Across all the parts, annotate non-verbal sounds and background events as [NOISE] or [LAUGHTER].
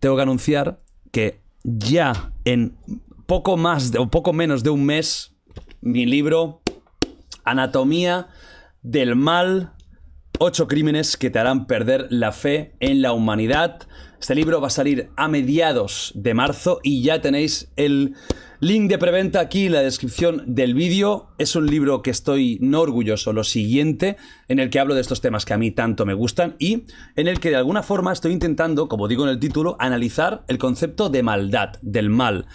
Tengo que anunciar que ya en poco más o poco menos de un mes, mi libro Anatomía del Mal, ocho crímenes que te harán perder la fe en la humanidad. Este libro va a salir a mediados de marzo y ya tenéis el Link de preventa aquí en la descripción del vídeo. Es un libro que estoy no orgulloso, lo siguiente, en el que hablo de estos temas que a mí tanto me gustan y en el que de alguna forma estoy intentando, como digo en el título, analizar el concepto de maldad, del mal.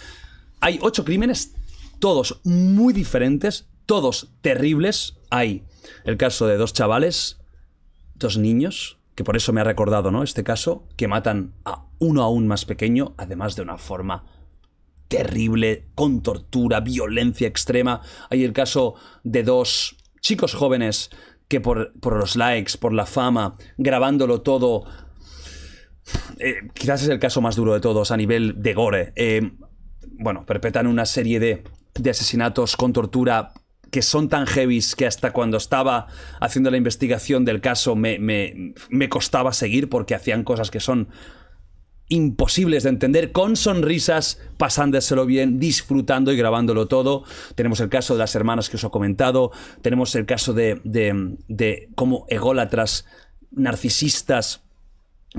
Hay ocho crímenes, todos muy diferentes, todos terribles. Hay el caso de dos chavales, dos niños, que por eso me ha recordado, ¿no? Este caso, que matan a uno aún más pequeño, además de una forma terrible, con tortura, violencia extrema. Hay el caso de dos chicos jóvenes que por, los likes, por la fama, grabándolo todo, eh, quizás es el caso más duro de todos a nivel de gore. Eh, bueno, perpetran una serie de, asesinatos con tortura que son tan heavies que hasta cuando estaba haciendo la investigación del caso me, me, costaba seguir porque hacían cosas que son imposibles de entender, con sonrisas, pasándoselo bien, disfrutando y grabándolo todo. Tenemos el caso de las hermanas que os he comentado, tenemos el caso de, de, de cómo ególatras, narcisistas,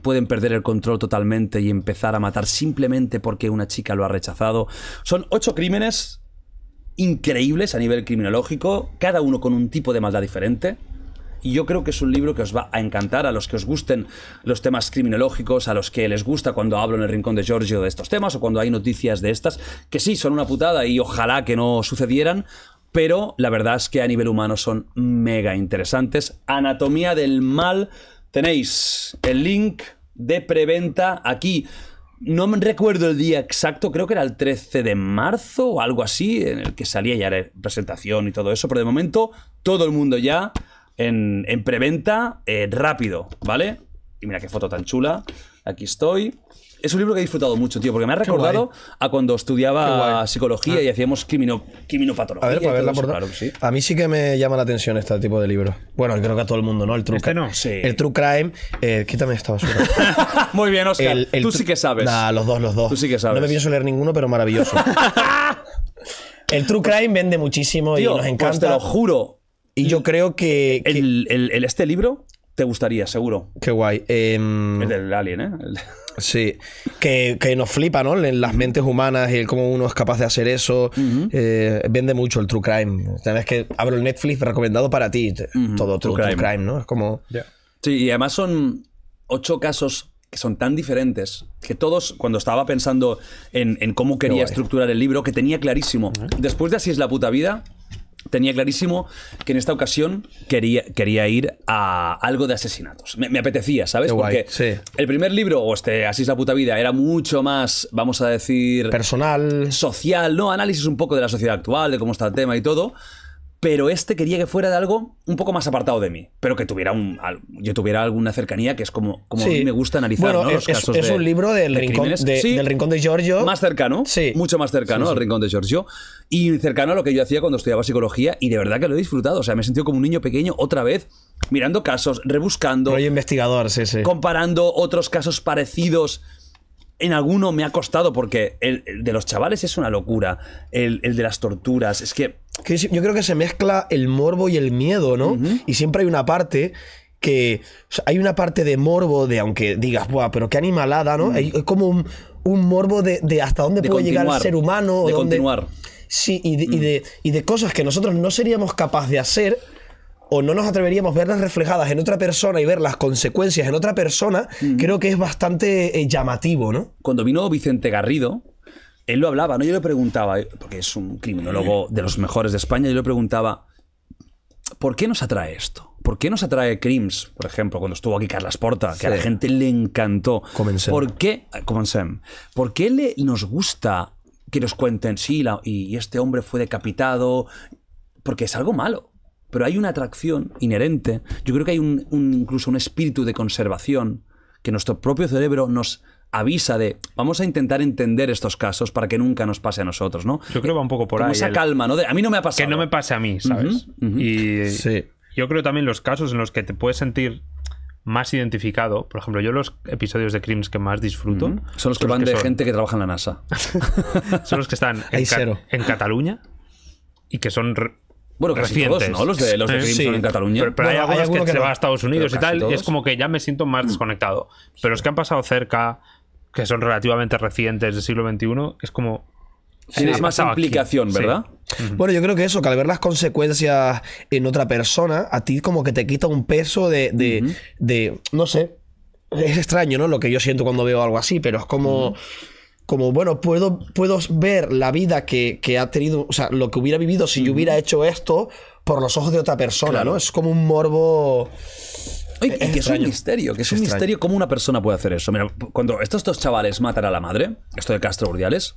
pueden perder el control totalmente y empezar a matar simplemente porque una chica lo ha rechazado. Son ocho crímenes increíbles a nivel criminológico, cada uno con un tipo de maldad diferente y yo creo que es un libro que os va a encantar a los que os gusten los temas criminológicos, a los que les gusta cuando hablo en el rincón de Giorgio de estos temas o cuando hay noticias de estas, que sí, son una putada y ojalá que no sucedieran, pero la verdad es que a nivel humano son mega interesantes. Anatomía del mal, tenéis el link de preventa aquí. No me recuerdo el día exacto, creo que era el 13 de marzo o algo así, en el que salía ya la presentación y todo eso, pero de momento todo el mundo ya en, preventa eh, rápido, ¿vale? Y mira qué foto tan chula. Aquí estoy. Es un libro que he disfrutado mucho, tío, porque me ha recordado a cuando estudiaba psicología ah. y hacíamos criminopatología. A ver, para A mí sí que me llama la atención este tipo de libros. Bueno, creo que a todo el mundo, ¿no? El true, este no. Sí. El true crime. Eh, quítame esta basura. [LAUGHS] Muy bien, Oscar. Tú sí que sabes. Nah, los dos, los dos. Tú sí que sabes. No me pienso leer ninguno, pero maravilloso. [LAUGHS] el true crime vende muchísimo y nos pues encanta. te lo juro y yo mm. creo que. El, este libro te gustaría, seguro. Qué guay. Eh, el del Alien, ¿eh? [LAUGHS] Sí, que, que, nos flipa, ¿no? En las mentes humanas y el cómo uno es capaz de hacer eso. Eh, vende mucho el True Crime. Sabes que abro el Netflix recomendado para ti. Todo true, crime. ¿no? Es como. Sí, y además son ocho casos que son tan diferentes que todos, cuando estaba pensando en, cómo quería estructurar el libro, que tenía clarísimo. Después de Así es la puta vida, tenía clarísimo que en esta ocasión quería, quería ir a algo de asesinatos. Me, apetecía, ¿sabes? Porque el primer libro, o este Así es la puta vida, era mucho más, vamos a decir... Personal. Social, ¿no? Análisis un poco de la sociedad actual, de cómo está el tema y todo pero este quería que fuera de algo un poco más apartado de mí, pero que tuviera un, yo tuviera alguna cercanía, que es como, a mí me gusta analizar los es, casos. Es un libro del, rincón, de, del rincón de Giorgio. Más cercano, sí. mucho más cercano al rincón de Giorgio y cercano a lo que yo hacía cuando estudiaba psicología y de verdad que lo he disfrutado, o sea, me he sentido como un niño pequeño otra vez mirando casos, rebuscando. investigador, Comparando otros casos parecidos en alguno me ha costado porque el, de los chavales es una locura. El, de las torturas, es que... Yo creo que se mezcla el morbo y el miedo, ¿no? Y siempre hay una parte que... hay una parte de morbo, de aunque digas, Buah, pero qué animalada, ¿no? Es como un, morbo de, hasta dónde puede llegar el ser humano. De continuar. Sí, y de, y de, cosas que nosotros no seríamos capaces de hacer o no nos atreveríamos a verlas reflejadas en otra persona y ver las consecuencias en otra persona, creo que es bastante eh, llamativo, ¿no? Cuando vino Vicente Garrido, él lo hablaba, ¿no? Yo le preguntaba, porque es un criminólogo de los mejores de España, yo le preguntaba, ¿por qué nos atrae esto? ¿Por qué nos atrae Crims, por ejemplo, cuando estuvo aquí Carlas Porta, que a la gente le encantó? ¿Por qué, ¿por qué le, nos gusta que nos cuenten, sí, y este hombre fue decapitado? Porque es algo malo. Pero hay una atracción inherente, yo creo que hay un, incluso un espíritu de conservación que nuestro propio cerebro nos avisa de vamos a intentar entender estos casos para que nunca nos pase a nosotros, ¿no? Yo creo que va un poco por ahí. Esa calma, ¿no? a mí no me ha pasado. Que no me pase a mí, ¿sabes? Y sí. yo creo también los casos en los que te puedes sentir más identificado. Por ejemplo, yo los episodios de Crims que más disfruto. Son los que van de gente que trabaja en la NASA. [LAUGHS] son los que están en Cataluña y que son bueno, recientes. ¿no? Los de, los de Crimson en Cataluña. Pero, hay algunos que, se van a Estados Unidos y tal, y es como que ya me siento más mm. desconectado. Pero los que han pasado cerca, que son relativamente recientes del siglo XXI, es como... tienes eh, más implicación, ¿verdad? Bueno, yo creo que eso, que al ver las consecuencias en otra persona, a ti como que te quita un peso de, no sé, es extraño, ¿no? Lo que yo siento cuando veo algo así, pero es como como, bueno, puedo, puedo ver la vida que, que, ha tenido, o sea, lo que hubiera vivido si yo hubiera hecho esto por los ojos de otra persona, ¿no? Es como un morbo... es, que es un misterio, que es, un misterio cómo una persona puede hacer eso. Mira, cuando estos dos chavales matan a la madre, esto de Castro Urdiales,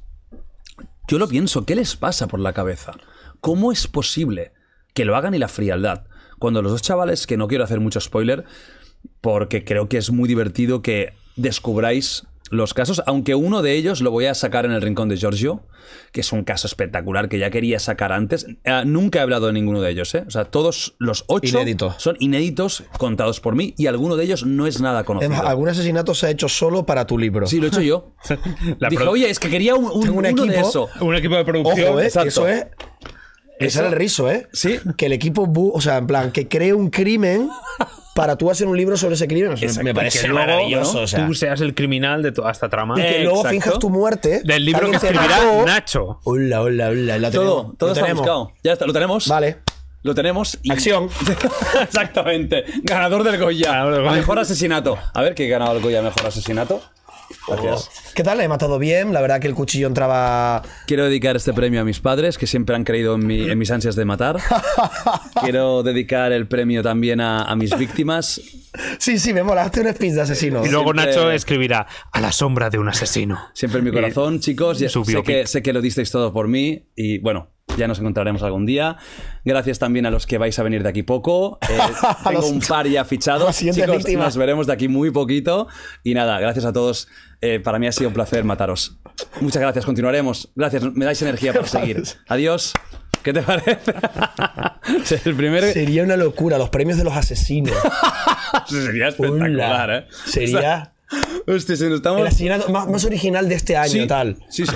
yo lo pienso, ¿qué les pasa por la cabeza? ¿Cómo es posible que lo hagan y la frialdad? Cuando los dos chavales, que no quiero hacer mucho spoiler, porque creo que es muy divertido que descubráis los casos, aunque uno de ellos lo voy a sacar en el rincón de Giorgio, que es un caso espectacular que ya quería sacar antes. Eh, nunca he hablado de ninguno de ellos, ¿eh? O sea, todos los ocho son inéditos contados por mí y alguno de ellos no es nada conocido. algún asesinato se ha hecho solo para tu libro. Sí, lo he hecho yo. [LAUGHS] Dije, oye, es que quería un, equipo, de Un equipo de producción. Ojo, eh, Eso es. Ese era el riso ¿eh? Sí. Que el equipo, o sea, en plan, que cree un crimen para tú hacer un libro sobre ese crimen. me parece que tú seas el criminal de toda esta trama. Y que luego Exacto. finjas tu muerte. Del libro que escribirá Nacho. Hola, hola, hola. todo, todo está buscado. Ya está, lo tenemos. Vale. Lo tenemos. Acción. [LAUGHS] Exactamente. Ganador del Goya. Mejor asesinato. A ver qué ganado el Goya, mejor asesinato. Gracias. Oh. ¿Qué tal? He matado bien. La verdad que el cuchillo entraba. Quiero dedicar este premio a mis padres, que siempre han creído en, mis ansias de matar. [LAUGHS] Quiero dedicar el premio también a, mis víctimas. Sí, sí, me mola. Hazte un speech de asesino. Y luego Nacho escribirá a la sombra de un asesino. Siempre en mi corazón, chicos. sé que lo disteis todo por mí. Y bueno, ya nos encontraremos algún día. Gracias también a los que vais a venir de aquí poco. Eh, [LAUGHS] tengo un par ya fichado. [LAUGHS] Chicos, nos veremos de aquí muy poquito. Y nada, gracias a todos. Eh, para mí ha sido un placer mataros. Muchas gracias, continuaremos. Gracias, me dais energía para [LAUGHS] seguir. Adiós. ¿Qué te parece? Sería una locura, los premios de los asesinos. Sería espectacular, ¿eh? Sería... Hostia, si nos estamos... El asesinato más, original de este año, tal. Sí, sí.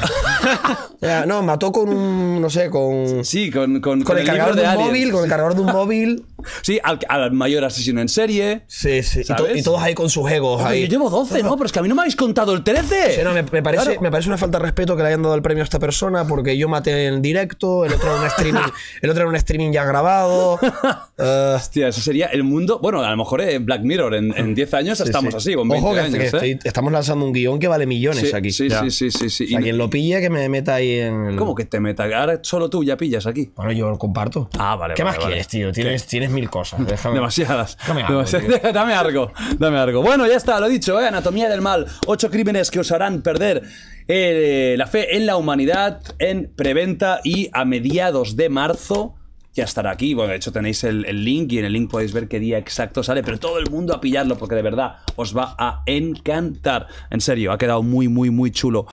[LAUGHS] no, mató con un, no sé, con... Sí, con, con, con, el, cargador de un móvil, con el cargador de un [LAUGHS] móvil. Sí, al, mayor asesino en serie. Sí, sí. Y, todos ahí con sus egos. Yo llevo 12, ¿no? Pero es que a mí no me habéis contado el 13. me, parece, una falta de respeto que le hayan dado el premio a esta persona porque yo maté en directo, el otro era un streaming, [LAUGHS] el otro en un streaming ya grabado. [LAUGHS] Eh. Hostia, eso sería el mundo. Bueno, a lo mejor en eh, Black Mirror en, 10 años estamos así, Ojo que ¿eh? estamos lanzando un guión que vale millones aquí. Sí, sí, sí, sí, lo pilla que me meta ahí en. ¿Cómo que te meta? Ahora solo tú ya pillas aquí. Bueno, yo lo comparto. Ah, vale. ¿Qué más quieres, tío? tienes mil cosas. [LAUGHS] Déjame, Demasiadas. [LAUGHS] dame algo. Dame algo. Bueno, ya está, lo he dicho, ¿eh? Anatomía del mal. Ocho crímenes que os harán perder eh, la fe en la humanidad en preventa y a mediados de marzo ya estará aquí. Bueno, de hecho tenéis el, el, link y en el link podéis ver qué día exacto sale, pero todo el mundo a pillarlo porque de verdad os va a encantar. En serio, ha quedado muy, muy, muy chulo.